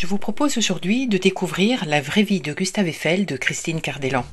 Je vous propose aujourd'hui de découvrir la vraie vie de Gustave Eiffel de Christine Cardellan.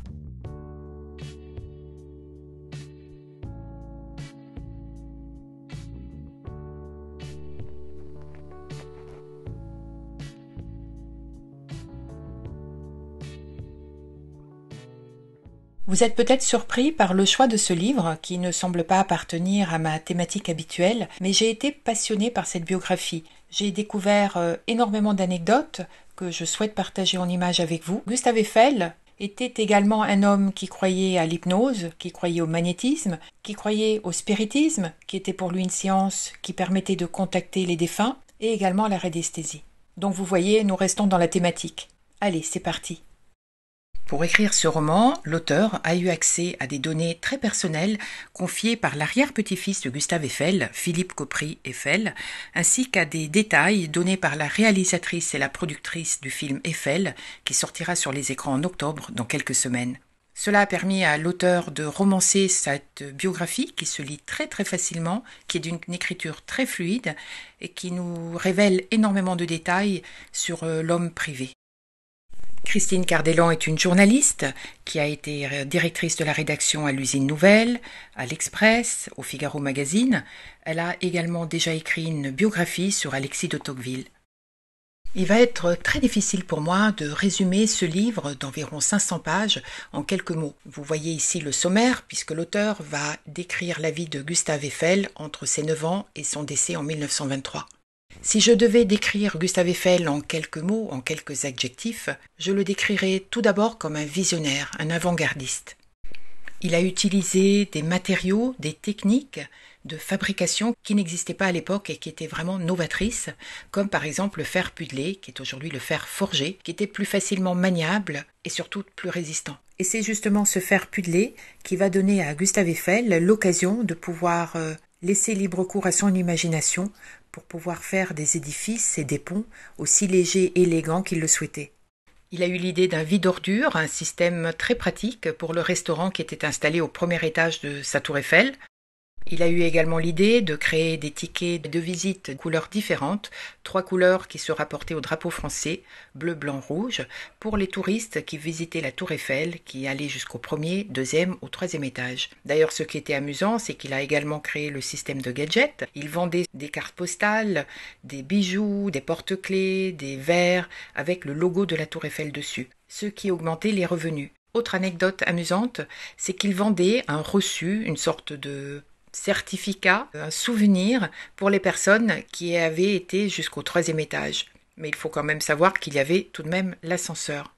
Vous êtes peut-être surpris par le choix de ce livre, qui ne semble pas appartenir à ma thématique habituelle, mais j'ai été passionné par cette biographie. J'ai découvert euh, énormément d'anecdotes que je souhaite partager en image avec vous. Gustave Eiffel était également un homme qui croyait à l'hypnose, qui croyait au magnétisme, qui croyait au spiritisme, qui était pour lui une science qui permettait de contacter les défunts, et également à la radiesthésie. Donc vous voyez, nous restons dans la thématique. Allez, c'est parti. Pour écrire ce roman, l'auteur a eu accès à des données très personnelles confiées par l'arrière-petit-fils de Gustave Eiffel, Philippe Copri Eiffel, ainsi qu'à des détails donnés par la réalisatrice et la productrice du film Eiffel, qui sortira sur les écrans en octobre dans quelques semaines. Cela a permis à l'auteur de romancer cette biographie qui se lit très très facilement, qui est d'une écriture très fluide et qui nous révèle énormément de détails sur euh, l'homme privé. Christine Cardellan est une journaliste qui a été euh, directrice de la rédaction à l'usine Nouvelle, à l'Express, au Figaro Magazine. Elle a également déjà écrit une biographie sur Alexis de Tocqueville. Il va être très difficile pour moi de résumer ce livre d'environ 500 pages en quelques mots. Vous voyez ici le sommaire, puisque l'auteur va décrire la vie de Gustave Eiffel entre ses 9 ans et son décès en 1923. Si je devais décrire Gustave Eiffel en quelques mots, en quelques adjectifs, je le décrirais tout d'abord comme un visionnaire, un avant-gardiste. Il a utilisé des matériaux, des techniques de fabrication qui n'existaient pas à l'époque et qui étaient vraiment novatrices, comme par exemple le fer pudelé, qui est aujourd'hui le fer forgé, qui était plus facilement maniable et surtout plus résistant. Et c'est justement ce fer pudelé qui va donner à Gustave Eiffel l'occasion de pouvoir euh, laisser libre cours à son imagination pour pouvoir faire des édifices et des ponts aussi légers et élégants qu'il le souhaitait. Il a eu l'idée d'un vide ordure, un système très pratique pour le restaurant qui était installé au premier étage de sa tour Eiffel, il a eu également l'idée de créer des tickets de visite de couleurs différentes, trois couleurs qui se rapportaient au drapeau français, bleu, blanc, rouge, pour les touristes qui visitaient la tour Eiffel, qui allaient jusqu'au premier, deuxième ou troisième étage. D'ailleurs, ce qui était amusant, c'est qu'il a également créé le système de gadgets. Il vendait des cartes postales, des bijoux, des porte-clés, des verres, avec le logo de la tour Eiffel dessus, ce qui augmentait les revenus. Autre anecdote amusante, c'est qu'il vendait un reçu, une sorte de certificat, euh, un souvenir pour les personnes qui avaient été jusqu'au troisième étage. Mais il faut quand même savoir qu'il y avait tout de même l'ascenseur.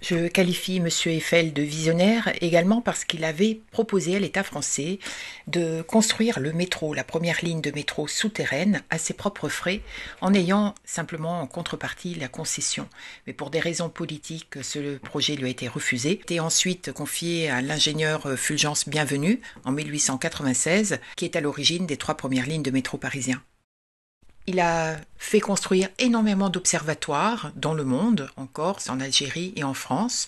Je qualifie M. Eiffel de visionnaire également parce qu'il avait proposé à l'État français de construire le métro, la première ligne de métro souterraine, à ses propres frais, en ayant simplement en contrepartie la concession. Mais pour des raisons politiques, ce projet lui a été refusé. et ensuite confié à l'ingénieur Fulgence Bienvenu en 1896, qui est à l'origine des trois premières lignes de métro parisien. Il a fait construire énormément d'observatoires dans le monde, en Corse, en Algérie et en France.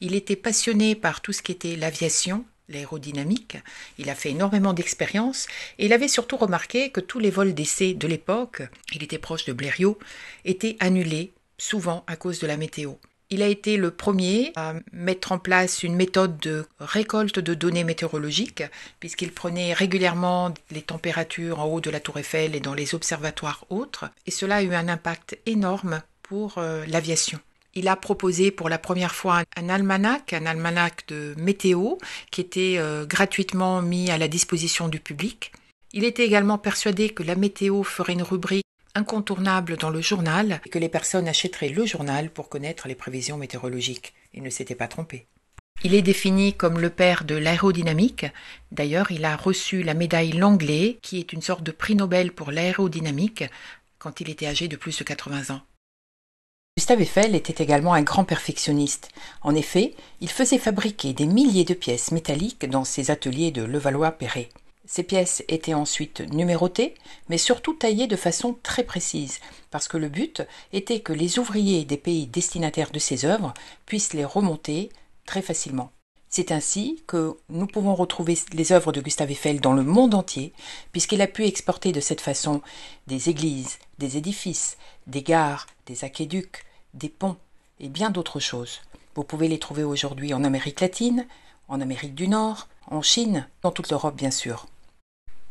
Il était passionné par tout ce qui était l'aviation, l'aérodynamique. Il a fait énormément d'expériences et il avait surtout remarqué que tous les vols d'essai de l'époque, il était proche de Blériot, étaient annulés, souvent à cause de la météo. Il a été le premier à mettre en place une méthode de récolte de données météorologiques, puisqu'il prenait régulièrement les températures en haut de la tour Eiffel et dans les observatoires autres, et cela a eu un impact énorme pour euh, l'aviation. Il a proposé pour la première fois un almanach, un almanach de météo, qui était euh, gratuitement mis à la disposition du public. Il était également persuadé que la météo ferait une rubrique incontournable dans le journal et que les personnes achèteraient le journal pour connaître les prévisions météorologiques. Il ne s'était pas trompé. Il est défini comme le père de l'aérodynamique. D'ailleurs, il a reçu la médaille Langlais, qui est une sorte de prix Nobel pour l'aérodynamique, quand il était âgé de plus de 80 ans. Gustave Eiffel était également un grand perfectionniste. En effet, il faisait fabriquer des milliers de pièces métalliques dans ses ateliers de Levallois-Perret. Ces pièces étaient ensuite numérotées, mais surtout taillées de façon très précise, parce que le but était que les ouvriers des pays destinataires de ces œuvres puissent les remonter très facilement. C'est ainsi que nous pouvons retrouver les œuvres de Gustave Eiffel dans le monde entier, puisqu'il a pu exporter de cette façon des églises, des édifices, des gares, des aqueducs, des ponts et bien d'autres choses. Vous pouvez les trouver aujourd'hui en Amérique latine, en Amérique du Nord, en Chine, dans toute l'Europe bien sûr.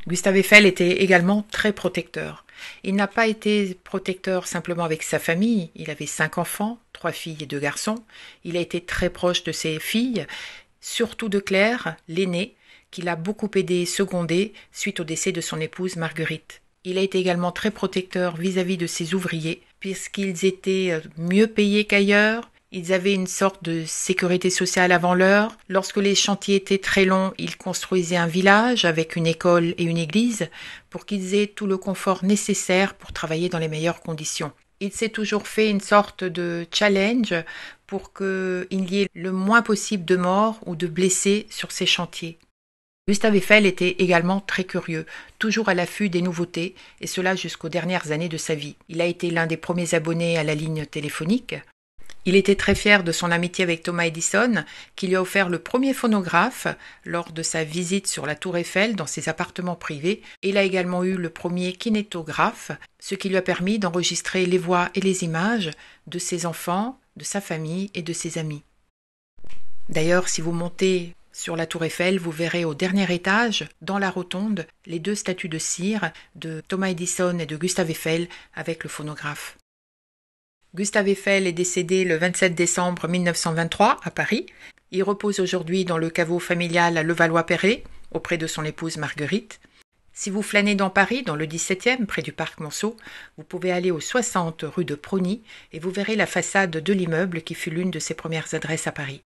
Gustave Eiffel était également très protecteur. Il n'a pas été protecteur simplement avec sa famille, il avait cinq enfants, trois filles et deux garçons, il a été très proche de ses filles, surtout de Claire, l'aînée, qu'il a beaucoup aidé et secondé suite au décès de son épouse Marguerite. Il a été également très protecteur vis à -vis de ses ouvriers, puisqu'ils étaient euh, mieux payés qu'ailleurs, ils avaient une sorte de sécurité sociale avant l'heure. Lorsque les chantiers étaient très longs, ils construisaient un village avec une école et une église pour qu'ils aient tout le confort nécessaire pour travailler dans les meilleures conditions. Il s'est toujours fait une sorte de challenge pour qu'il y ait le moins possible de morts ou de blessés sur ces chantiers. Gustave Eiffel était également très curieux, toujours à l'affût des nouveautés, et cela jusqu'aux dernières années de sa vie. Il a été l'un des premiers abonnés à la ligne téléphonique, il était très fier de son amitié avec Thomas Edison, qui lui a offert le premier phonographe lors de sa visite sur la Tour Eiffel dans ses appartements privés. Il a également eu le premier kinétographe, ce qui lui a permis d'enregistrer les voix et les images de ses enfants, de sa famille et de ses amis. D'ailleurs, si vous montez sur la tour Eiffel, vous verrez au dernier étage, dans la rotonde, les deux statues de cire de Thomas Edison et de Gustave Eiffel avec le phonographe. Gustave Eiffel est décédé le 27 décembre 1923 à Paris. Il repose aujourd'hui dans le caveau familial à Levallois-Perret, auprès de son épouse Marguerite. Si vous flânez dans Paris, dans le 17e, près du parc Monceau, vous pouvez aller au 60 rue de Prony et vous verrez la façade de l'immeuble qui fut l'une de ses premières adresses à Paris.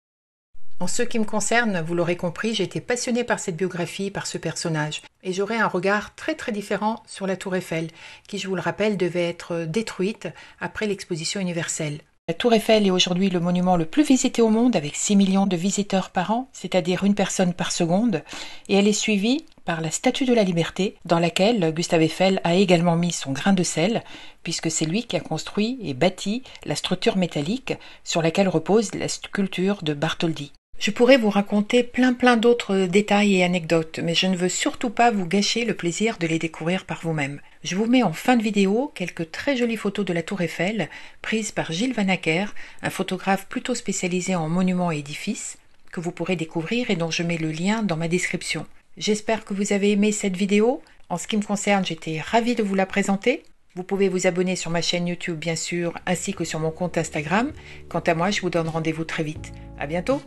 En ce qui me concerne, vous l'aurez compris, j'ai été passionnée par cette biographie, par ce personnage, et j'aurai un regard très très différent sur la tour Eiffel, qui, je vous le rappelle, devait être détruite après l'exposition universelle. La Tour Eiffel est aujourd'hui le monument le plus visité au monde avec 6 millions de visiteurs par an, c'est-à-dire une personne par seconde, et elle est suivie par la Statue de la Liberté, dans laquelle Gustave Eiffel a également mis son grain de sel, puisque c'est lui qui a construit et bâti la structure métallique sur laquelle repose la sculpture de Bartholdi. Je pourrais vous raconter plein plein d'autres euh, détails et anecdotes, mais je ne veux surtout pas vous gâcher le plaisir de les découvrir par vous-même. Je vous mets en fin de vidéo quelques très jolies photos de la tour Eiffel, prises par Gilles Vanacker, un photographe plutôt spécialisé en monuments et édifices, que vous pourrez découvrir et dont je mets le lien dans ma description. J'espère que vous avez aimé cette vidéo. En ce qui me concerne, j'étais ravie de vous la présenter. Vous pouvez vous abonner sur ma chaîne YouTube bien sûr, ainsi que sur mon compte Instagram. Quant à moi, je vous donne rendez-vous très vite. À bientôt!